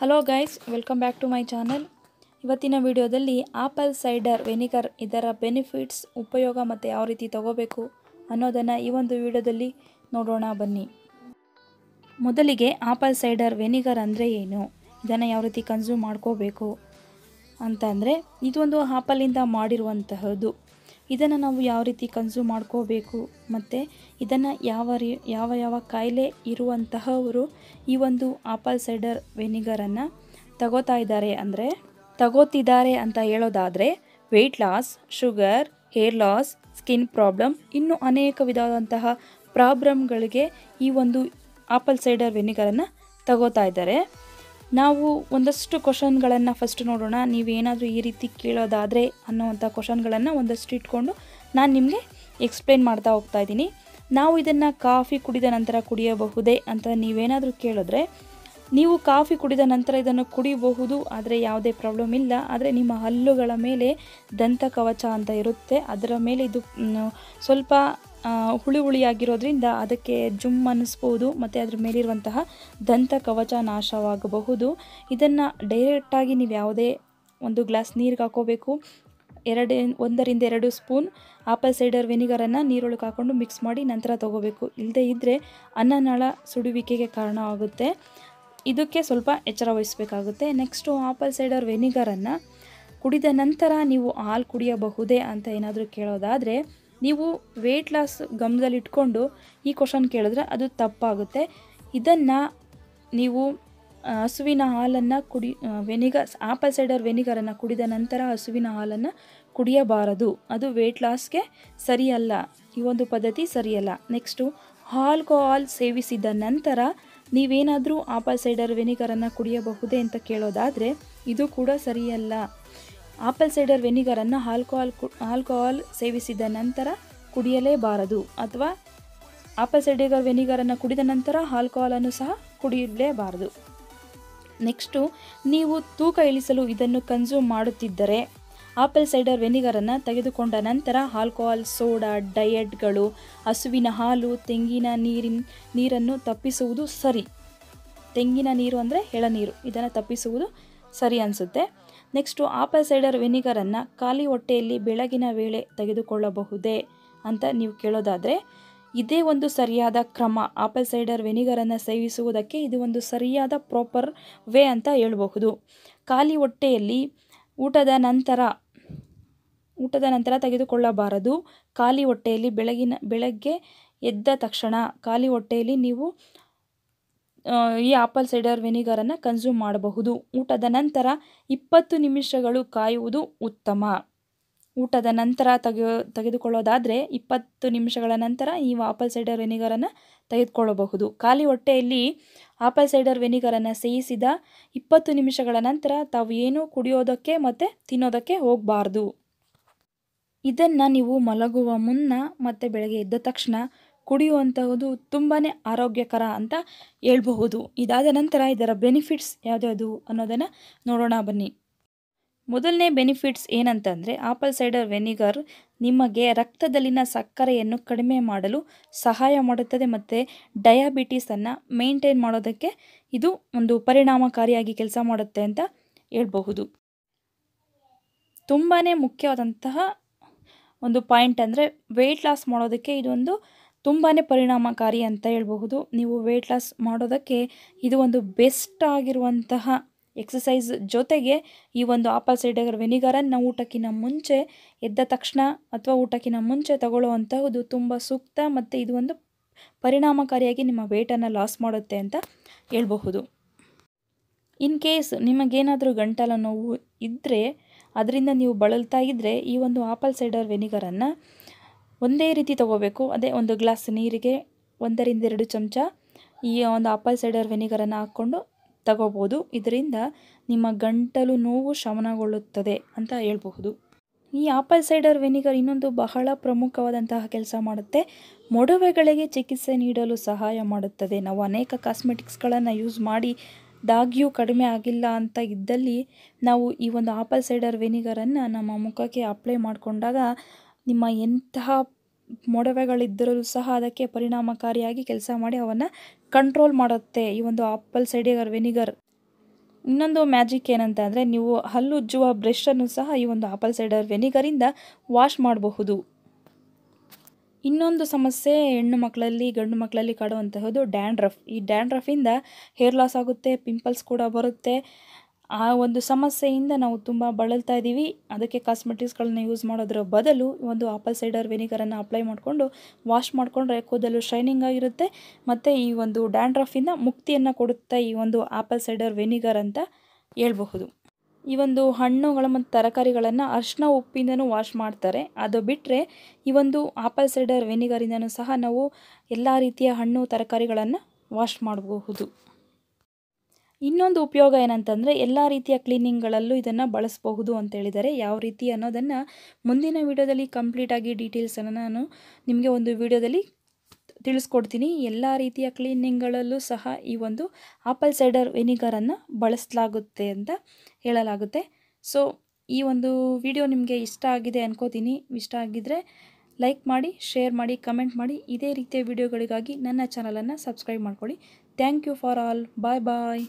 hello guys welcome back to my channel ಇವತ್ತಿನ ವಿಡಿಯೋದಲ್ಲಿ apple cider vinegar ಇದರ benefits ಉಪಯೋಗ ಮತ್ತು ಯಾವ ರೀತಿ ತಗೋಬೇಕು ಅನ್ನೋದನ್ನು ಈ ಒಂದು ವಿಡಿಯೋದಲ್ಲಿ ನೋಡೋಣ ಬನ್ನಿ ಮೊದಲಿಗೆ ಆಪಲ್ ಸೈಡರ್ ವೆನಿಗರ್ ಅಂದರೆ ಏನು ಇದನ್ನು ಯಾವ ರೀತಿ ಕನ್ಸ್ಯೂಮ್ ಮಾಡ್ಕೋಬೇಕು ಅಂತಂದರೆ ಇದೊಂದು ಆಪಲಿಂದ ಮಾಡಿರುವಂತಹದ್ದು ಇದನ್ನು ನಾವು ಯಾವ ರೀತಿ ಕನ್ಸ್ಯೂಮ್ ಮಾಡ್ಕೋಬೇಕು ಮತ್ತು ಇದನ್ನು ಯಾವ ಯಾವ ಯಾವ ಕಾಯಿಲೆ ಇರುವಂತಹವರು ಈ ಒಂದು ಆಪಲ್ ಸೈಡರ್ ವೆನಿಗರನ್ನು ತಗೋತಾ ಇದ್ದಾರೆ ಅಂದರೆ ತಗೋತಿದ್ದಾರೆ ಅಂತ ಹೇಳೋದಾದರೆ weight loss sugar hair loss skin problem ಇನ್ನೂ ಅನೇಕ ವಿಧವಾದಂತಹ ಪ್ರಾಬ್ಲಮ್ಗಳಿಗೆ ಈ ಒಂದು ಆಪಲ್ ಸೈಡರ್ ವೆನಿಗರನ್ನು ತಗೋತಾ ಇದ್ದಾರೆ ನಾವು ಒಂದಷ್ಟು ಕ್ವಶನ್ಗಳನ್ನು ಫಸ್ಟ್ ನೋಡೋಣ ನೀವೇನಾದರೂ ಈ ರೀತಿ ಕೇಳೋದಾದರೆ ಅನ್ನೋವಂಥ ಕ್ವಶನ್ಗಳನ್ನು ಒಂದಷ್ಟು ಇಟ್ಕೊಂಡು ನಾನು ನಿಮಗೆ ಎಕ್ಸ್ಪ್ಲೇನ್ ಮಾಡ್ತಾ ಹೋಗ್ತಾ ಇದ್ದೀನಿ ನಾವು ಇದನ್ನು ಕಾಫಿ ಕುಡಿದ ನಂತರ ಕುಡಿಯಬಹುದೇ ಅಂತ ನೀವೇನಾದರೂ ಕೇಳಿದ್ರೆ ನೀವು ಕಾಫಿ ಕುಡಿದ ನಂತರ ಇದನ್ನು ಕುಡಿಯಬಹುದು ಆದರೆ ಯಾವುದೇ ಪ್ರಾಬ್ಲಮ್ ಇಲ್ಲ ಆದರೆ ನಿಮ್ಮ ಹಲ್ಲುಗಳ ಮೇಲೆ ದಂತ ಕವಚ ಅಂತ ಇರುತ್ತೆ ಅದರ ಮೇಲೆ ಇದು ಸ್ವಲ್ಪ ಹುಳಿ ಹುಳಿಯಾಗಿರೋದ್ರಿಂದ ಅದಕ್ಕೆ ಜುಮ್ ಅನ್ನಿಸ್ಬೋದು ಮತ್ತು ಅದ್ರ ಮೇಲಿರುವಂತಹ ದಂತ ಕವಚ ನಾಶವಾಗಬಹುದು ಇದನ್ನು ಡೈರೆಕ್ಟಾಗಿ ನೀವು ಯಾವುದೇ ಒಂದು ಗ್ಲಾಸ್ ನೀರಿಗೆ ಹಾಕೋಬೇಕು ಎರಡು ಒಂದರಿಂದ ಎರಡು ಸ್ಪೂನ್ ಆಪಲ್ ಸೈಡರ್ ವೆನಿಗರನ್ನು ನೀರೊಳಗೆ ಹಾಕ್ಕೊಂಡು ಮಿಕ್ಸ್ ಮಾಡಿ ನಂತರ ತೊಗೋಬೇಕು ಇಲ್ಲದೇ ಇದ್ದರೆ ಅನ್ನನಾಳ ಸುಡುವಿಕೆಗೆ ಕಾರಣವಾಗುತ್ತೆ ಇದಕ್ಕೆ ಸ್ವಲ್ಪ ಎಚ್ಚರ ವಹಿಸಬೇಕಾಗುತ್ತೆ ನೆಕ್ಸ್ಟು ಆಪಲ್ ಸೈಡರ್ ವೆನಿಗರನ್ನು ಕುಡಿದ ನಂತರ ನೀವು ಹಾಲು ಕುಡಿಯಬಹುದೇ ಅಂತ ಏನಾದರೂ ಕೇಳೋದಾದರೆ ನೀವು ವೆಯ್ಟ್ ಲಾಸ್ ಇಟ್ಕೊಂಡು ಈ ಕ್ವಶನ್ ಕೇಳಿದ್ರೆ ಅದು ತಪ್ಪಾಗುತ್ತೆ ಇದನ್ನು ನೀವು ಹಸುವಿನ ಹಾಲನ್ನು ಕುಡಿ ವೆನಿಗರ್ ಆಪಲ್ ಸೈಡರ್ ವೆನಿಗರನ್ನು ಕುಡಿದ ನಂತರ ಹಸುವಿನ ಹಾಲನ್ನು ಕುಡಿಯಬಾರದು ಅದು ವೆಯ್ಟ್ ಲಾಸ್ಗೆ ಸರಿಯಲ್ಲ ಈ ಒಂದು ಪದ್ಧತಿ ಸರಿಯಲ್ಲ ನೆಕ್ಸ್ಟು ಆಲ್ಕೋಹಾಲ್ ಸೇವಿಸಿದ ನಂತರ ನೀವೇನಾದರೂ ಆಪಲ್ ಸೈಡರ್ ವೆನಿಗರನ್ನು ಕುಡಿಯಬಹುದೇ ಅಂತ ಕೇಳೋದಾದರೆ ಇದು ಕೂಡ ಸರಿಯಲ್ಲ ಆಪಲ್ ಸೈಡರ್ ವೆನಿಗರನ್ನು ಆಲ್ಕೋಹಾಲ್ ಆಲ್ಕೋಹಾಲ್ ಸೇವಿಸಿದ ನಂತರ ಕುಡಿಯಲೇಬಾರದು ಅಥವಾ ಆಪಲ್ ಸೈಡರ್ ವೆನಿಗರನ್ನು ಕುಡಿದ ನಂತರ ಆಲ್ಕೋಹಾಲನ್ನು ಸಹ ಕುಡಿಯಲೇಬಾರದು ನೆಕ್ಸ್ಟು ನೀವು ತೂಕ ಇಳಿಸಲು ಇದನ್ನು ಕನ್ಸ್ಯೂಮ್ ಮಾಡುತ್ತಿದ್ದರೆ ಆಪಲ್ ಸೈಡರ್ ವೆನಿಗರನ್ನು ತೆಗೆದುಕೊಂಡ ನಂತರ ಆಲ್ಕೋಹಾಲ್ ಸೋಡಾ ಡಯಟ್ಗಳು ಹಸುವಿನ ಹಾಲು ತೆಂಗಿನ ನೀರಿನ ನೀರನ್ನು ತಪ್ಪಿಸುವುದು ಸರಿ ತೆಂಗಿನ ನೀರು ಅಂದರೆ ಎಳನೀರು ಇದನ್ನು ತಪ್ಪಿಸುವುದು ಸರಿ ಅನಿಸುತ್ತೆ ನೆಕ್ಸ್ಟು ಆಪಲ್ ಸೈಡರ್ ವಿನಿಗರನ್ನು ಖಾಲಿ ಹೊಟ್ಟೆಯಲ್ಲಿ ಬೆಳಗಿನ ವೇಳೆ ತೆಗೆದುಕೊಳ್ಳಬಹುದೇ ಅಂತ ನೀವು ಕೇಳೋದಾದರೆ ಇದೇ ಒಂದು ಸರಿಯಾದ ಕ್ರಮ ಆಪಲ್ ಸೈಡರ್ ವೆನಿಗರನ್ನು ಸೇವಿಸುವುದಕ್ಕೆ ಇದು ಒಂದು ಸರಿಯಾದ ಪ್ರಾಪರ್ ವೇ ಅಂತ ಹೇಳಬಹುದು ಖಾಲಿ ಹೊಟ್ಟೆಯಲ್ಲಿ ಊಟದ ನಂತರ ಊಟದ ನಂತರ ತೆಗೆದುಕೊಳ್ಳಬಾರದು ಖಾಲಿ ಹೊಟ್ಟೆಯಲ್ಲಿ ಬೆಳಗಿನ ಬೆಳಗ್ಗೆ ಎದ್ದ ತಕ್ಷಣ ಖಾಲಿ ಹೊಟ್ಟೆಯಲ್ಲಿ ನೀವು ಈ ಆಪಲ್ ಸೈಡರ್ ವಿನಿಗರನ್ನು ಕನ್ಸ್ಯೂಮ್ ಮಾಡಬಹುದು ಊಟದ ನಂತರ ಇಪ್ಪತ್ತು ನಿಮಿಷಗಳು ಕಾಯುವುದು ಉತ್ತಮ ಊಟದ ನಂತರ ತೆಗೆ ತೆಗೆದುಕೊಳ್ಳೋದಾದರೆ ಇಪ್ಪತ್ತು ನಿಮಿಷಗಳ ನಂತರ ನೀವು ಆಪಲ್ ಸೈಡರ್ ವೆನಿಗರನ್ನು ತೆಗೆದುಕೊಳ್ಳಬಹುದು ಖಾಲಿ ಹೊಟ್ಟೆಯಲ್ಲಿ ಆಪಲ್ ಸೈಡರ್ ವೆನಿಗರನ್ನು ಸೇಯಿಸಿದ ಇಪ್ಪತ್ತು ನಿಮಿಷಗಳ ನಂತರ ತಾವು ಏನೂ ಕುಡಿಯೋದಕ್ಕೆ ಮತ್ತು ತಿನ್ನೋದಕ್ಕೆ ಹೋಗಬಾರ್ದು ಇದನ್ನು ನೀವು ಮಲಗುವ ಮುನ್ನ ಮತ್ತು ಬೆಳಗ್ಗೆ ಎದ್ದ ತಕ್ಷಣ ಕುಡಿಯುವಂಥದ್ದು ತುಂಬಾ ಆರೋಗ್ಯಕರ ಅಂತ ಹೇಳ್ಬಹುದು ಇದಾದ ನಂತರ ಇದರ ಬೆನಿಫಿಟ್ಸ್ ಯಾವುದು ಅನ್ನೋದನ್ನು ನೋಡೋಣ ಬನ್ನಿ ಮೊದಲನೇ ಬೆನಿಫಿಟ್ಸ್ ಏನಂತಂದರೆ ಆಪಲ್ ಸೈಡರ್ ವೆನಿಗರ್ ನಿಮಗೆ ರಕ್ತದಲ್ಲಿನ ಸಕ್ಕರೆಯನ್ನು ಕಡಿಮೆ ಮಾಡಲು ಸಹಾಯ ಮಾಡುತ್ತದೆ ಮತ್ತು ಡಯಾಬಿಟೀಸನ್ನು ಮೇಂಟೈನ್ ಮಾಡೋದಕ್ಕೆ ಇದು ಒಂದು ಪರಿಣಾಮಕಾರಿಯಾಗಿ ಕೆಲಸ ಮಾಡುತ್ತೆ ಅಂತ ಹೇಳ್ಬಹುದು ತುಂಬಾ ಮುಖ್ಯವಾದಂತಹ ಒಂದು ಪಾಯಿಂಟ್ ಅಂದರೆ ವೆಯ್ಟ್ ಲಾಸ್ ಮಾಡೋದಕ್ಕೆ ಇದೊಂದು ತುಂಬಾ ಪರಿಣಾಮಕಾರಿ ಅಂತ ಹೇಳಬಹುದು ನೀವು ವೆಯ್ಟ್ ಲಾಸ್ ಮಾಡೋದಕ್ಕೆ ಇದು ಒಂದು ಬೆಸ್ಟ್ ಆಗಿರುವಂತಹ ಎಕ್ಸಸೈಸ್ ಜೊತೆಗೆ ಈ ಒಂದು ಆಪಲ್ ಸೈಡರ್ ವೆನಿಗರನ್ನು ಊಟಕ್ಕಿಂತ ಮುಂಚೆ ಎದ್ದ ತಕ್ಷಣ ಅಥವಾ ಊಟಕ್ಕಿಂತ ಮುಂಚೆ ತಗೊಳ್ಳುವಂಥದ್ದು ತುಂಬ ಸೂಕ್ತ ಮತ್ತು ಇದು ಒಂದು ಪರಿಣಾಮಕಾರಿಯಾಗಿ ನಿಮ್ಮ ವೆಯ್ಟನ್ನು ಲಾಸ್ ಮಾಡುತ್ತೆ ಅಂತ ಹೇಳಬಹುದು ಇನ್ ಕೇಸ್ ನಿಮಗೇನಾದರೂ ಗಂಟಲ ನೋವು ಇದ್ದರೆ ಅದರಿಂದ ನೀವು ಬಳಲ್ತಾ ಇದ್ದರೆ ಈ ಒಂದು ಆಪಲ್ ಸೈಡರ್ ವೆನಿಗರನ್ನು ಒಂದೇ ರೀತಿ ತೊಗೋಬೇಕು ಅದೇ ಒಂದು ಗ್ಲಾಸ್ ನೀರಿಗೆ ಒಂದರಿಂದ ಎರಡು ಚಮಚ ಈ ಒಂದು ಆಪಲ್ ಸೈಡರ್ ವೆನಿಗರನ್ನು ಹಾಕ್ಕೊಂಡು ತಗೋಬೋದು ಇದರಿಂದ ನಿಮ್ಮ ಗಂಟಲು ನೋವು ಶಮನಗೊಳ್ಳುತ್ತದೆ ಅಂತ ಹೇಳಬಹುದು ಈ ಆಪಲ್ ಸೈಡರ್ ವೆನಿಗರ್ ಇನ್ನೊಂದು ಬಹಳ ಪ್ರಮುಖವಾದಂತಹ ಕೆಲಸ ಮಾಡುತ್ತೆ ಮೊಡವೆಗಳಿಗೆ ಚಿಕಿತ್ಸೆ ನೀಡಲು ಸಹಾಯ ಮಾಡುತ್ತದೆ ನಾವು ಅನೇಕ ಕಾಸ್ಮೆಟಿಕ್ಸ್ಗಳನ್ನು ಯೂಸ್ ಮಾಡಿ ದಾಗಿಯೂ ಕಡಿಮೆ ಆಗಿಲ್ಲ ಅಂತ ಇದ್ದಲ್ಲಿ ನಾವು ಈ ಒಂದು ಆಪಲ್ ಸೈಡರ್ ವೆನಿಗರನ್ನು ನಮ್ಮ ಮುಖಕ್ಕೆ ಅಪ್ಲೈ ಮಾಡಿಕೊಂಡಾಗ ನಿಮ್ಮ ಎಂತಹ ಮೊಡವೆಗಳಿದ್ದರೂ ಸಹ ಅದಕ್ಕೆ ಪರಿಣಾಮಕಾರಿಯಾಗಿ ಕೆಲಸ ಮಾಡಿ ಅವನ್ನು ಕಂಟ್ರೋಲ್ ಮಾಡುತ್ತೆ ಈ ಒಂದು ಆಪಲ್ ಸೈಡಿಗರ್ ವಿನಿಗರ್ ಇನ್ನೊಂದು ಮ್ಯಾಜಿಕ್ ಏನಂತ ಅಂದರೆ ನೀವು ಹಲ್ಲುಜ್ಜುವ ಬ್ರಷನ್ನು ಸಹ ಈ ಒಂದು ಆಪಲ್ ಸೈಡರ್ ವೆನಿಗರಿಂದ ವಾಶ್ ಮಾಡಬಹುದು ಇನ್ನೊಂದು ಸಮಸ್ಯೆ ಹೆಣ್ಣು ಮಕ್ಕಳಲ್ಲಿ ಗಂಡು ಮಕ್ಕಳಲ್ಲಿ ಕಾಡುವಂತಹದ್ದು ಡ್ಯಾಂಡ್ರಫ್ ಈ ಡ್ಯಾಂಡ್ರಫಿಂದ ಹೇರ್ ಲಾಸ್ ಆಗುತ್ತೆ ಪಿಂಪಲ್ಸ್ ಕೂಡ ಬರುತ್ತೆ ಆ ಒಂದು ಸಮಸ್ಯೆಯಿಂದ ನಾವು ತುಂಬ ಬಳಲ್ತಾ ಇದ್ದೀವಿ ಅದಕ್ಕೆ ಕಾಸ್ಮೆಟಿಕ್ಸ್ಗಳನ್ನ ಯೂಸ್ ಮಾಡೋದರ ಬದಲು ಒಂದು ಆಪಲ್ ಸೈಡರ್ ವಿನಿಗರನ್ನು ಅಪ್ಲೈ ಮಾಡಿಕೊಂಡು ವಾಶ್ ಮಾಡಿಕೊಂಡ್ರೆ ಕೂದಲು ಶೈನಿಂಗ್ ಆಗಿರುತ್ತೆ ಮತ್ತು ಈ ಒಂದು ಡ್ಯಾಂಡ್ರಫಿಂದ ಮುಕ್ತಿಯನ್ನು ಕೊಡುತ್ತೆ ಈ ಒಂದು ಆಪಲ್ ಸೈಡರ್ ವೆನಿಗರ್ ಅಂತ ಹೇಳ್ಬಹುದು ಈ ಒಂದು ಹಣ್ಣುಗಳು ಮತ್ತು ತರಕಾರಿಗಳನ್ನು ಅರಿಶಿನ ಉಪ್ಪಿಂದನೂ ವಾಶ್ ಮಾಡ್ತಾರೆ ಅದು ಬಿಟ್ಟರೆ ಈ ಒಂದು ಆಪಲ್ ಸೈಡರ್ ವಿನಿಗರಿಂದನೂ ಸಹ ನಾವು ಎಲ್ಲ ರೀತಿಯ ಹಣ್ಣು ತರಕಾರಿಗಳನ್ನು ವಾಶ್ ಮಾಡಬಹುದು ಇನ್ನೊಂದು ಉಪಯೋಗ ಏನಂತಂದರೆ ಎಲ್ಲ ರೀತಿಯ ಕ್ಲೀನಿಂಗ್ಗಳಲ್ಲೂ ಇದನ್ನು ಬಳಸಬಹುದು ಅಂತ ಹೇಳಿದರೆ ಯಾವ ರೀತಿ ಅನ್ನೋದನ್ನು ಮುಂದಿನ ವೀಡಿಯೋದಲ್ಲಿ ಕಂಪ್ಲೀಟಾಗಿ ಡೀಟೇಲ್ಸನ್ನು ನಾನು ನಿಮಗೆ ಒಂದು ವಿಡಿಯೋದಲ್ಲಿ ತಿಳಿಸ್ಕೊಡ್ತೀನಿ ಎಲ್ಲ ರೀತಿಯ ಕ್ಲೀನಿಂಗ್ಗಳಲ್ಲೂ ಸಹ ಈ ಒಂದು ಆಪಲ್ ಸೈಡರ್ ವಿನಿಗರನ್ನು ಬಳಸಲಾಗುತ್ತೆ ಅಂತ ಹೇಳಲಾಗುತ್ತೆ ಸೊ ಈ ಒಂದು ವಿಡಿಯೋ ನಿಮಗೆ ಇಷ್ಟ ಆಗಿದೆ ಅನ್ಕೋತೀನಿ ಇಷ್ಟ ಆಗಿದ್ದರೆ ಲೈಕ್ ಮಾಡಿ ಶೇರ್ ಮಾಡಿ ಕಮೆಂಟ್ ಮಾಡಿ ಇದೇ ರೀತಿಯ ವಿಡಿಯೋಗಳಿಗಾಗಿ ನನ್ನ ಚಾನಲನ್ನು ಸಬ್ಸ್ಕ್ರೈಬ್ ಮಾಡ್ಕೊಳ್ಳಿ thank you for all bye bye